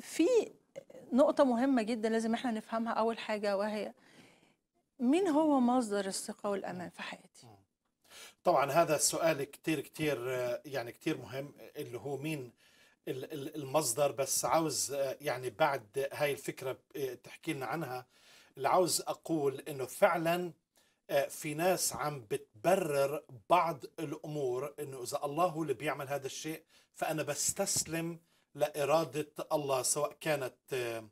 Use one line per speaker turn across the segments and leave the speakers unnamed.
في نقطة مهمة جدا لازم احنا نفهمها أول حاجة وهي مين هو مصدر الثقة والأمان في حياتي؟
طبعا هذا السؤال كتير كتير يعني كتير مهم اللي هو مين المصدر بس عاوز يعني بعد هاي الفكرة تحكي لنا عنها اللي عاوز أقول إنه فعلا في ناس عم بتبرر بعض الأمور إنه إذا الله هو اللي بيعمل هذا الشيء فأنا بستسلم لإرادة الله سواء كانت آه،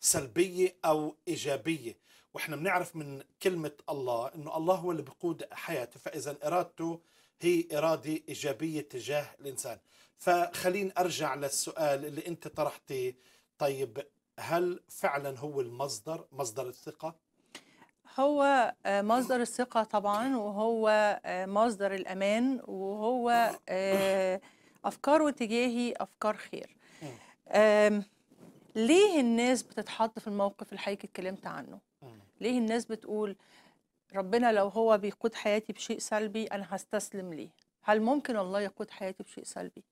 سلبية أو إيجابية وإحنا بنعرف من كلمة الله أنه الله هو اللي بيقود حياته فإذا إرادته هي إرادة إيجابية تجاه الإنسان فخليني أرجع للسؤال اللي أنت طرحتيه طيب هل فعلا هو المصدر مصدر الثقة؟
هو آه، مصدر الثقة طبعا وهو آه، مصدر الأمان وهو أفكاره تجاهي أفكار خير ليه الناس بتتحط في الموقف اللي حضرتك اتكلمت عنه ليه الناس بتقول ربنا لو هو بيقود حياتي بشيء سلبي انا هستسلم ليه هل ممكن الله يقود حياتي بشيء سلبي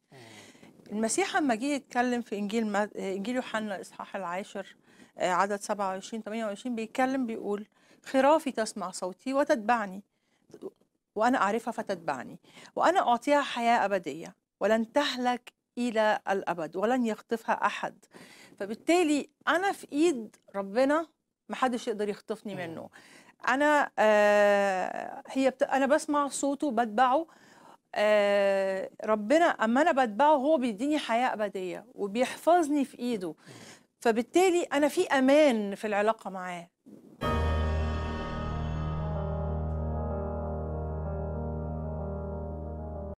المسيح لما جه يتكلم في انجيل ما... انجيل يوحنا الاصحاح العاشر آه، عدد 27 28 بيتكلم بيقول خرافي تسمع صوتي وتتبعني وانا اعرفها فتتبعني وانا اعطيها حياه ابديه ولن تهلك إلى الأبد ولن يخطفها أحد فبالتالي أنا في إيد ربنا ما حدش يقدر يخطفني إمم. منه أنا آه هي بت... أنا بسمع صوته بتبعه آه ربنا أما أنا بتبعه هو بيديني حياة أبدية وبيحفظني في إيده إمم. فبالتالي أنا في أمان في العلاقة معاه